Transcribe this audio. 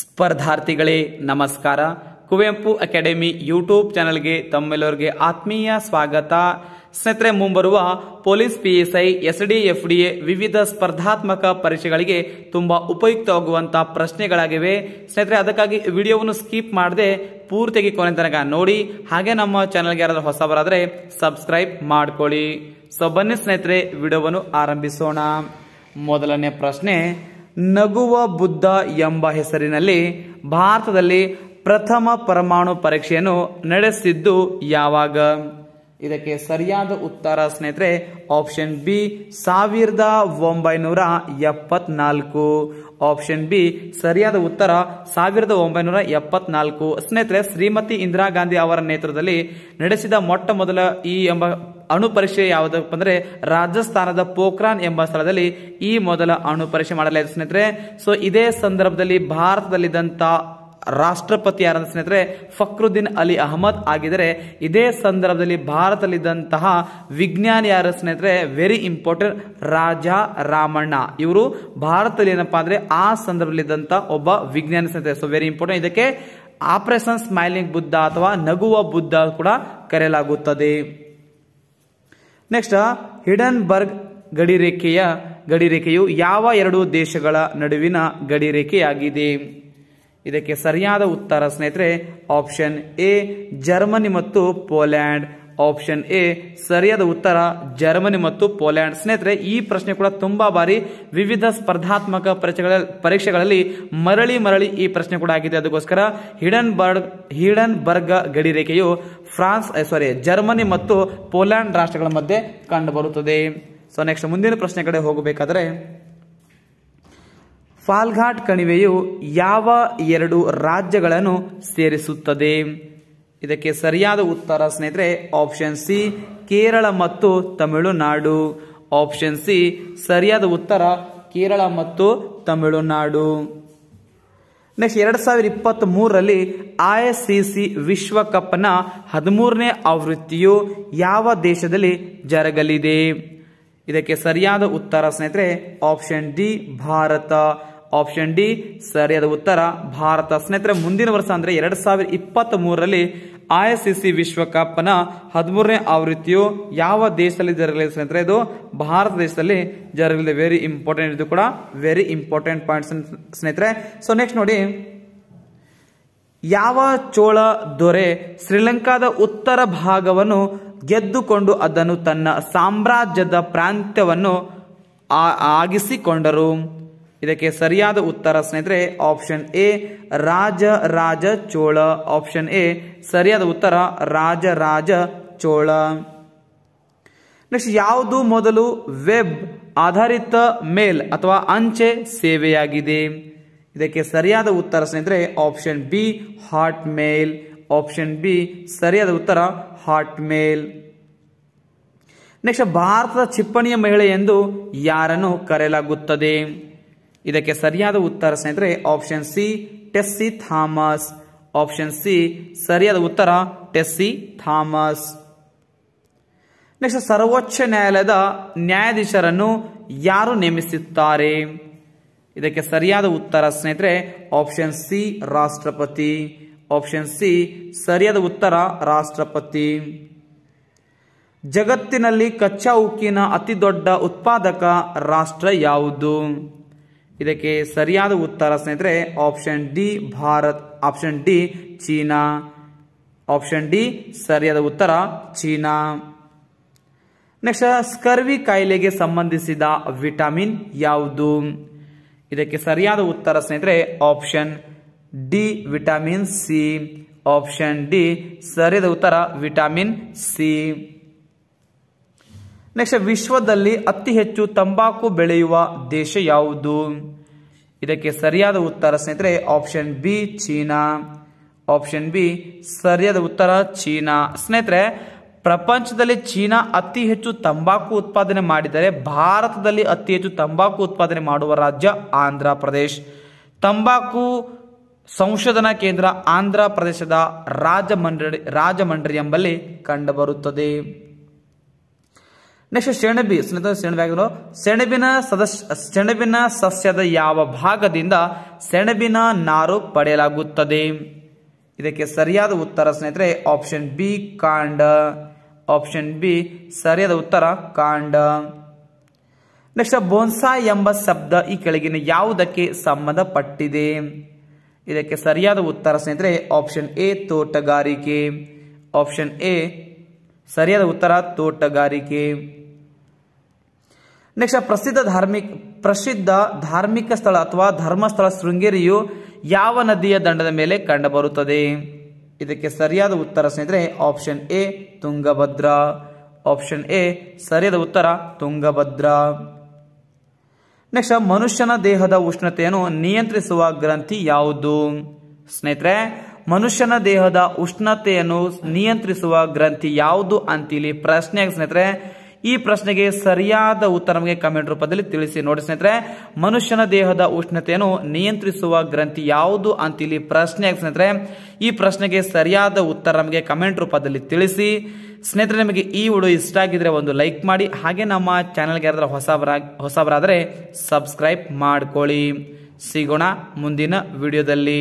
ಸ್ಪರ್ಧಾರ್ಥಿಗಳೇ ನಮಸ್ಕಾರ Kuvempu academy YouTube ಚಾನೆಲ್ಗೆ ತಮ್ಮೆಲ್ಲರಿಗೆ ಆತ್ಮೀಯ ಸ್ವಾಗತ ಸ್ನೇಹಿತರೆ ಮುಂಬರುವ police PSI S D F D A ವಿವಿಧ ಸ್ಪರ್ಧಾತ್ಮಕ ಪರೀಕ್ಷೆಗಳಿಗೆ ತುಂಬ ಉಪಯುಕ್ತವಾಗುವಂತಹ ಪ್ರಶ್ನೆಗಳಾಗಿವೆ ಸ್ನೇಹಿತರೆ ಅದಕ್ಕಾಗಿ ವಿಡಿಯೋವನ್ನು ಸ್ಕಿಪ್ ಮಾಡದೆ ಪೂರ್ತಿಯಾಗಿ ಕೊನೆ ತನಕ ನೋಡಿ ಹಾಗೆ ನಮ್ಮ ಚಾನೆಲ್ಗೆ ಯಾರಾದರೂ ಹೊಸವರಾದರೆ ಸಬ್ಸ್ಕ್ರೈಬ್ ಮಾಡ್ಕೊಳ್ಳಿ ಸೊ ಬನ್ನಿ ಸ್ನೇಹಿತರೆ ವಿಡಿಯೋವನ್ನು ಆರಂಭಿಸೋಣ ಮೊದಲನೇ ಪ್ರಶ್ನೆ ನಗುವ ಬುದ್ಧ ಎಂಬ ಹೆಸರಿನಲ್ಲಿ ಭಾರತದಲ್ಲಿ ಪ್ರಥಮ ಪರಮಾಣು ಪರೀಕ್ಷೆಯನ್ನು ನಡೆಸಿದ್ದು ಯಾವಾಗ ಇದಕ್ಕೆ ಸರಿಯಾದ ಉತ್ತರ ಸ್ನೇಹಿತರೆ ಆಪ್ಷನ್ ಬಿ ಸಾವಿರದ ಒಂಬೈನೂರ ಎಪ್ಪತ್ನಾಲ್ಕು ಆಪ್ಷನ್ ಬಿ ಸರಿಯಾದ ಉತ್ತರ ಸಾವಿರದ ಒಂಬೈನೂರ ಎಪ್ಪತ್ನಾಲ್ಕು ಸ್ನೇಹಿತರೆ ಶ್ರೀಮತಿ ಇಂದಿರಾ ಗಾಂಧಿ ಅವರ ನೇತೃತ್ವದಲ್ಲಿ ನಡೆಸಿದ ಮೊಟ್ಟ ಮೊದಲ ಈ ಎಂಬ ಅಣು ಯಾವುದಪ್ಪ ಅಂದ್ರೆ ರಾಜಸ್ಥಾನದ ಪೋಖ್ರಾನ್ ಎಂಬ ಸ್ಥಳದಲ್ಲಿ ಈ ಮೊದಲ ಅಣು ಪರೀಕ್ಷೆ ಮಾಡಲಾಯಿತು ಸ್ನೇಹಿತರೆ ಸೊ ಇದೇ ಸಂದರ್ಭದಲ್ಲಿ ಭಾರತದಲ್ಲಿದ್ದಂಥ ರಾಷ್ಟ್ರಪತಿ ಯಾರ ಸ್ನೇಹಿತರೆ ಫಕ್ರುದ್ದೀನ್ ಅಲಿ ಅಹಮದ್ ಆಗಿದರೆ ಇದೇ ಸಂದರ್ಭದಲ್ಲಿ ಭಾರತದಲ್ಲಿದ್ದಂತಹ ವಿಜ್ಞಾನಿ ಯಾರ ಸ್ನೇಹಿತರೆ ವೆರಿ ಇಂಪಾರ್ಟೆಂಟ್ ರಾಜ ರಾಮಣ್ಣ ಇವರು ಭಾರತದಲ್ಲಿ ಏನಪ್ಪಾ ಅಂದ್ರೆ ಆ ಇದ್ದಂತಹ ಒಬ್ಬ ವಿಜ್ಞಾನಿ ಸ್ನೇಹಿತರೆ ಸೊ ವೆರಿ ಇಂಪಾರ್ಟೆಂಟ್ ಇದಕ್ಕೆ ಆಪರೇಷನ್ ಸ್ಮೈಲಿಂಗ್ ಬುದ್ಧ ಅಥವಾ ನಗುವ ಬುದ್ಧ ಕೂಡ ಕರೆಯಲಾಗುತ್ತದೆ ನೆಕ್ಸ್ಟ್ ಹಿಡನ್ಬರ್ಗ್ ಗಡಿರೇಖೆಯ ಗಡಿರೇಖೆಯು ಯಾವ ಎರಡು ದೇಶಗಳ ನಡುವಿನ ಗಡಿರೇಖೆಯಾಗಿದೆ ಇದಕ್ಕೆ ಸರಿಯಾದ ಉತ್ತರ ಸ್ನೇಹಿತರೆ ಆಪ್ಷನ್ ಎ ಜರ್ಮನಿ ಮತ್ತು ಪೋಲ್ಯಾಂಡ್ ಆಪ್ಷನ್ ಎ ಸರಿಯಾದ ಉತ್ತರ ಜರ್ಮನಿ ಮತ್ತು ಪೋಲ್ಯಾಂಡ್ ಸ್ನೇಹಿತರೆ ಈ ಪ್ರಶ್ನೆ ಕೂಡ ತುಂಬಾ ಬಾರಿ ವಿವಿಧ ಸ್ಪರ್ಧಾತ್ಮಕ ಪರೀಕ್ಷೆಗಳಲ್ಲಿ ಮರಳಿ ಮರಳಿ ಈ ಪ್ರಶ್ನೆ ಕೂಡ ಆಗಿದೆ ಅದಕ್ಕೋಸ್ಕರ ಹಿಡನ್ ಬರ್ಗ್ ಹಿಡನ್ ಬರ್ಗ ಗಡಿ ರೇಖೆಯು ಫ್ರಾನ್ಸ್ ಸಾರಿ ಜರ್ಮನಿ ಮತ್ತು ಪೋಲ್ಯಾಂಡ್ ರಾಷ್ಟ್ರಗಳ ಮಧ್ಯೆ ಕಂಡುಬರುತ್ತದೆ ಸೊ ನೆಕ್ಸ್ಟ್ ಮುಂದಿನ ಪ್ರಶ್ನೆ ಕಡೆ ಹೋಗಬೇಕಾದ್ರೆ ಫಾಲ್ಘಾಟ್ ಕಣಿವೆಯು ಯಾವ ಎರಡು ರಾಜ್ಯಗಳನ್ನು ಸೇರಿಸುತ್ತದೆ ಇದಕ್ಕೆ ಸರಿಯಾದ ಉತ್ತರ ಸ್ನೇಹಿತರೆ ಆಪ್ಷನ್ ಸಿ ಕೇರಳ ಮತ್ತು ತಮಿಳುನಾಡು ಆಪ್ಷನ್ ಸಿ ಸರಿಯಾದ ಉತ್ತರ ಕೇರಳ ಮತ್ತು ತಮಿಳುನಾಡು ನೆಕ್ಸ್ಟ್ ಎರಡು ಸಾವಿರದ ಇಪ್ಪತ್ತ್ ಮೂರರಲ್ಲಿ ಐ ಎಸ್ ಸಿ ಸಿ ವಿಶ್ವಕಪ್ನ ಹದಿಮೂರನೇ ಆವೃತ್ತಿಯು ಯಾವ ದೇಶದಲ್ಲಿ ಜರುಗಲಿದೆ ಇದಕ್ಕೆ ಸರಿಯಾದ ಉತ್ತರ ಸ್ನೇಹಿತರೆ option D Bharat option D ಸರಿಯಾದ ಉತ್ತರ ಭಾರತ ಸ್ನೇಹಿತರೆ ಮುಂದಿನ ವರ್ಷ ಅಂದ್ರೆ ಎರಡ್ ಸಾವಿರದ ಇಪ್ಪತ್ತ್ ಮೂರರಲ್ಲಿ ಐ ಸಿ ವಿಶ್ವಕಪ್ನ ಹದಿಮೂರನೇ ಆವೃತ್ತಿಯು ಯಾವ ದೇಶದಲ್ಲಿ ಜರುಗಲಿದೆ ಸ್ನೇಹಿತರೆ ಇದು ಭಾರತ ದೇಶದಲ್ಲಿ ಜರುಗಲಿದೆ ವೆರಿ ಇಂಪಾರ್ಟೆಂಟ್ ಇದು ಕೂಡ ವೆರಿ ಇಂಪಾರ್ಟೆಂಟ್ ಪಾಯಿಂಟ್ಸ್ ಸ್ನೇಹಿತರೆ ಸೊ ನೆಕ್ಸ್ಟ್ ನೋಡಿ ಯಾವ ಚೋಳ ದೊರೆ ಶ್ರೀಲಂಕಾದ ಉತ್ತರ ಭಾಗವನ್ನು ಗೆದ್ದುಕೊಂಡು ಅದನ್ನು ತನ್ನ ಸಾಮ್ರಾಜ್ಯದ ಪ್ರಾಂತ್ಯವನ್ನು ಆಗಿಸಿಕೊಂಡರು ಇದಕ್ಕೆ ಸರಿಯಾದ ಉತ್ತರ ಸ್ನೇಹಿತರೆ option A Raja Raja Chola option A ಸರಿಯಾದ ಉತ್ತರ ರಾಜ ರಾಜ ಚೋಳ ನೆಕ್ಸ್ಟ್ ಯಾವುದು ಮೊದಲು ವೆಬ್ ಆಧಾರಿತ ಮೇಲ್ ಅಥವಾ ಅಂಚೆ ಸೇವೆಯಾಗಿದೆ ಇದಕ್ಕೆ ಸರಿಯಾದ ಉತ್ತರ ಸ್ನೇಹಿತರೆ option B Hotmail option B ಸರಿಯಾದ ಉತ್ತರ ಹಾಟ್ ಮೇಲ್ ನೆಕ್ಸ್ಟ್ ಭಾರತದ ಚಿಪ್ಪಣಿಯ ಮಹಿಳೆ ಎಂದು ಯಾರನ್ನು ಕರೆಯಲಾಗುತ್ತದೆ ಇದಕ್ಕೆ ಸರಿಯಾದ ಉತ್ತರ ಸ್ನೇಹಿತರೆ option C Tessy Thomas option C ಸರಿಯಾದ ಉತ್ತರ ಟೆಸ್ಸಿ ಥಾಮಸ್ ನೆಕ್ಸ್ಟ್ ಸರ್ವೋಚ್ಚ ನ್ಯಾಯಾಲಯದ ನ್ಯಾಯಾಧೀಶರನ್ನು ಯಾರು ನೇಮಿಸುತ್ತಾರೆ ಇದಕ್ಕೆ ಸರಿಯಾದ ಉತ್ತರ ಸ್ನೇಹಿತರೆ ಆಪ್ಷನ್ ಸಿ ರಾಷ್ಟ್ರಪತಿ ಆಪ್ಷನ್ ಸಿ ಸರಿಯಾದ ಉತ್ತರ ರಾಷ್ಟ್ರಪತಿ ಜಗತ್ತಿನಲ್ಲಿ ಕಚ್ಚಾ ಉಕ್ಕಿನ ಅತಿ ದೊಡ್ಡ ಉತ್ಪಾದಕ ರಾಷ್ಟ್ರ ಯಾವುದು ಇದಕ್ಕೆ ಸರಿಯಾದ ಉತ್ತರ ಸ್ನೇಹಿತರೆ option D Bharat option D China option D ಸರಿಯಾದ ಉತ್ತರ ಚೀನಾ ನೆಕ್ಸ್ಟ್ ಸ್ಕರ್ವಿ ಕಾಯಿಲೆಗೆ ಸಂಬಂಧಿಸಿದ ವಿಟಮಿನ್ ಯಾವುದು ಇದಕ್ಕೆ ಸರಿಯಾದ ಉತ್ತರ ಸ್ನೇಹಿತರೆ option D vitamin C option D ಸರಿಯಾದ ಉತ್ತರ ವಿಟಮಿನ್ ಸಿ ನೆಕ್ಸ್ಟ್ ವಿಶ್ವದಲ್ಲಿ ಅತಿ ಹೆಚ್ಚು ತಂಬಾಕು ಬೆಳೆಯುವ ದೇಶ ಯಾವುದು ಇದಕ್ಕೆ ಸರಿಯಾದ ಉತ್ತರ ಸ್ನೇಹಿತರೆ option B China option B ಸರಿಯಾದ ಉತ್ತರ ಚೀನಾ ಸ್ನೇಹಿತರೆ ಪ್ರಪಂಚದಲ್ಲಿ ಚೀನಾ ಅತಿ ಹೆಚ್ಚು ತಂಬಾಕು ಉತ್ಪಾದನೆ ಮಾಡಿದರೆ ಭಾರತದಲ್ಲಿ ಅತಿ ಹೆಚ್ಚು ತಂಬಾಕು ಉತ್ಪಾದನೆ ಮಾಡುವ ರಾಜ್ಯ ಆಂಧ್ರ ಪ್ರದೇಶ್ ತಂಬಾಕು ಸಂಶೋಧನಾ ಕೇಂದ್ರ ಆಂಧ್ರ ಪ್ರದೇಶದ ರಾಜಮಂಡ್ರಿ ರಾಜಮಂಡ್ರಿ ಎಂಬಲ್ಲಿ ಕಂಡುಬರುತ್ತದೆ ನೆಕ್ಸ್ಟ್ ಸೆಣಬಿ ಸುನಿತ ಆಗಿದ್ರು ಸೆಣಬಿನ ಸದಸ್ಯ ಸೆಣಬಿನ ಸಸ್ಯದ ಯಾವ ಭಾಗದಿಂದ ಸೆಣಬಿನ ನಾರು ಪಡೆಯಲಾಗುತ್ತದೆ ಇದಕ್ಕೆ ಸರಿಯಾದ ಉತ್ತರ ಸ್ನೇಹಿತರೆ ಆಪ್ಷನ್ ಬಿ ಕಾಂಡ ಆಪ್ಷನ್ ಬಿ ಸರಿಯಾದ ಉತ್ತರ ಕಾಂಡ ನೆಕ್ಸ್ಟ್ ಬೋನ್ಸಾಯ್ ಎಂಬ ಶಬ್ದ ಈ ಕೆಳಗಿನ ಯಾವುದಕ್ಕೆ ಸಂಬಂಧಪಟ್ಟಿದೆ ಇದಕ್ಕೆ ಸರಿಯಾದ ಉತ್ತರ ಸ್ನೇಹಿತರೆ ಆಪ್ಷನ್ ಎ ತೋಟಗಾರಿಕೆ ಆಪ್ಷನ್ ಎ ಸರಿಯಾದ ಉತ್ತರ ತೋಟಗಾರಿಕೆ ನೆಕ್ಸ್ಟ್ ಪ್ರಸಿದ್ಧ ಧಾರ್ಮಿಕ ಪ್ರಸಿದ್ಧ ಧಾರ್ಮಿಕ ಸ್ಥಳ ಅಥವಾ ಧರ್ಮಸ್ಥಳ ಶೃಂಗೇರಿಯು ಯಾವ ನದಿಯ ದಂಡದ ಮೇಲೆ ಕಂಡುಬರುತ್ತದೆ ಇದಕ್ಕೆ ಸರಿಯಾದ ಉತ್ತರ ಸ್ನೇಹಿತರೆ option A Tungabhadra option A ಸರಿಯಾದ ಉತ್ತರ ತುಂಗಭದ್ರ ನೆಕ್ಸ್ಟ್ ಮನುಷ್ಯನ ದೇಹದ ಉಷ್ಣತೆಯನ್ನು ನಿಯಂತ್ರಿಸುವ ಗ್ರಂಥಿ ಯಾವುದು ಸ್ನೇಹಿತರೆ ಮನುಷ್ಯನ ದೇಹದ ಉಷ್ಣತೆಯನ್ನು ನಿಯಂತ್ರಿಸುವ ಗ್ರಂಥಿ ಯಾವುದು ಅಂತೀಲಿ ಪ್ರಶ್ನೆಗೆ ಸ್ನೇಹಿತರೆ ಈ ಪ್ರಶ್ನೆಗೆ ಸರಿಯಾದ ಉತ್ತರ ನಮಗೆ ಕಮೆಂಟ್ ರೂಪದಲ್ಲಿ ತಿಳಿಸಿ ನೋಡಿ ಸ್ನೇಹಿತರೆ ಮನುಷ್ಯನ ದೇಹದ ಉಷ್ಣತೆಯನ್ನು ನಿಯಂತ್ರಿಸುವ ಗ್ರಂಥಿ ಯಾವುದು ಅಂತ ಇಲ್ಲಿ ಪ್ರಶ್ನೆ ಸ್ನೇಹಿತರೆ ಈ ಪ್ರಶ್ನೆಗೆ ಸರಿಯಾದ ಉತ್ತರ ನಮಗೆ ಕಮೆಂಟ್ ರೂಪದಲ್ಲಿ ತಿಳಿಸಿ ಸ್ನೇಹಿತರೆ ನಿಮಗೆ ಈ ವಿಡಿಯೋ ಇಷ್ಟ ಆಗಿದ್ರೆ ಒಂದು ಲೈಕ್ ಮಾಡಿ ಹಾಗೆ ನಮ್ಮ ಚಾನೆಲ್ಗೆ ಯಾರಾದ್ರೂ ಹೊಸಬರ ಹೊಸಬರಾದರೆ ಸಬ್ಸ್ಕ್ರೈಬ್ ಮಾಡ್ಕೊಳ್ಳಿ ಸಿಗೋಣ ಮುಂದಿನ ವಿಡಿಯೋದಲ್ಲಿ